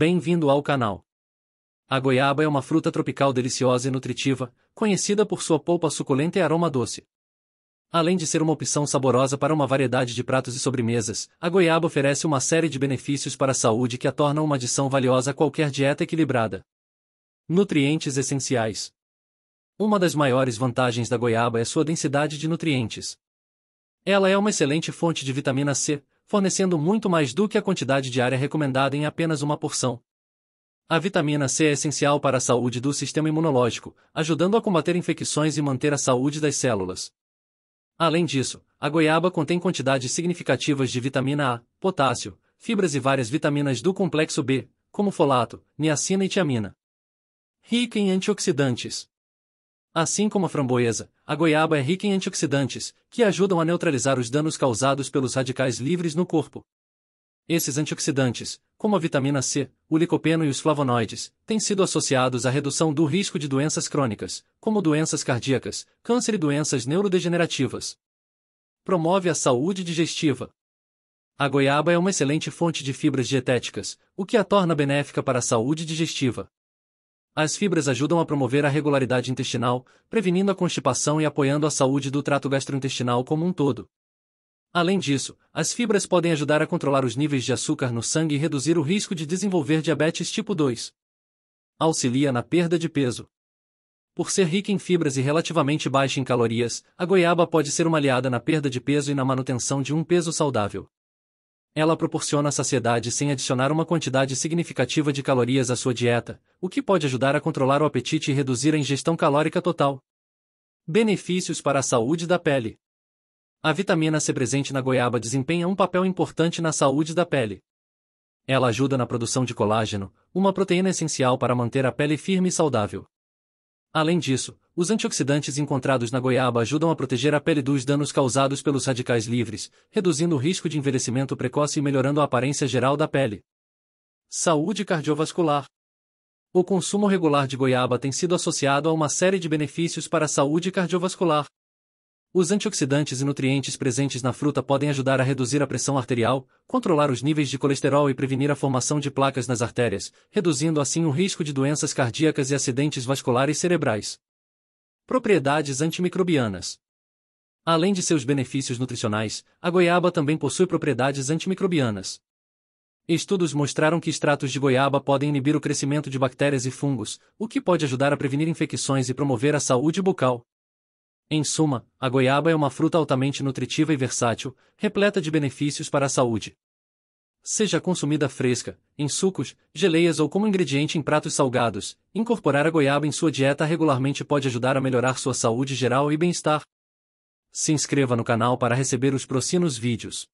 Bem-vindo ao canal. A goiaba é uma fruta tropical deliciosa e nutritiva, conhecida por sua polpa suculenta e aroma doce. Além de ser uma opção saborosa para uma variedade de pratos e sobremesas, a goiaba oferece uma série de benefícios para a saúde que a tornam uma adição valiosa a qualquer dieta equilibrada. Nutrientes essenciais. Uma das maiores vantagens da goiaba é sua densidade de nutrientes. Ela é uma excelente fonte de vitamina C, fornecendo muito mais do que a quantidade diária recomendada em apenas uma porção. A vitamina C é essencial para a saúde do sistema imunológico, ajudando a combater infecções e manter a saúde das células. Além disso, a goiaba contém quantidades significativas de vitamina A, potássio, fibras e várias vitaminas do complexo B, como folato, niacina e tiamina. Rica em antioxidantes. Assim como a framboesa, a goiaba é rica em antioxidantes, que ajudam a neutralizar os danos causados pelos radicais livres no corpo. Esses antioxidantes, como a vitamina C, o licopeno e os flavonoides, têm sido associados à redução do risco de doenças crônicas, como doenças cardíacas, câncer e doenças neurodegenerativas. Promove a saúde digestiva. A goiaba é uma excelente fonte de fibras dietéticas, o que a torna benéfica para a saúde digestiva. As fibras ajudam a promover a regularidade intestinal, prevenindo a constipação e apoiando a saúde do trato gastrointestinal como um todo. Além disso, as fibras podem ajudar a controlar os níveis de açúcar no sangue e reduzir o risco de desenvolver diabetes tipo 2. Auxilia na perda de peso. Por ser rica em fibras e relativamente baixa em calorias, a goiaba pode ser uma aliada na perda de peso e na manutenção de um peso saudável. Ela proporciona saciedade sem adicionar uma quantidade significativa de calorias à sua dieta, o que pode ajudar a controlar o apetite e reduzir a ingestão calórica total. Benefícios para a saúde da pele. A vitamina C presente na goiaba desempenha um papel importante na saúde da pele. Ela ajuda na produção de colágeno, uma proteína essencial para manter a pele firme e saudável. Além disso, os antioxidantes encontrados na goiaba ajudam a proteger a pele dos danos causados pelos radicais livres, reduzindo o risco de envelhecimento precoce e melhorando a aparência geral da pele. Saúde cardiovascular. O consumo regular de goiaba tem sido associado a uma série de benefícios para a saúde cardiovascular. Os antioxidantes e nutrientes presentes na fruta podem ajudar a reduzir a pressão arterial, controlar os níveis de colesterol e prevenir a formação de placas nas artérias, reduzindo assim o risco de doenças cardíacas e acidentes vasculares cerebrais. Propriedades antimicrobianas. Além de seus benefícios nutricionais, a goiaba também possui propriedades antimicrobianas. Estudos mostraram que extratos de goiaba podem inibir o crescimento de bactérias e fungos, o que pode ajudar a prevenir infecções e promover a saúde bucal. Em suma, a goiaba é uma fruta altamente nutritiva e versátil, repleta de benefícios para a saúde. Seja consumida fresca, em sucos, geleias ou como ingrediente em pratos salgados, incorporar a goiaba em sua dieta regularmente pode ajudar a melhorar sua saúde geral e bem-estar. Se inscreva no canal para receber os próximos vídeos.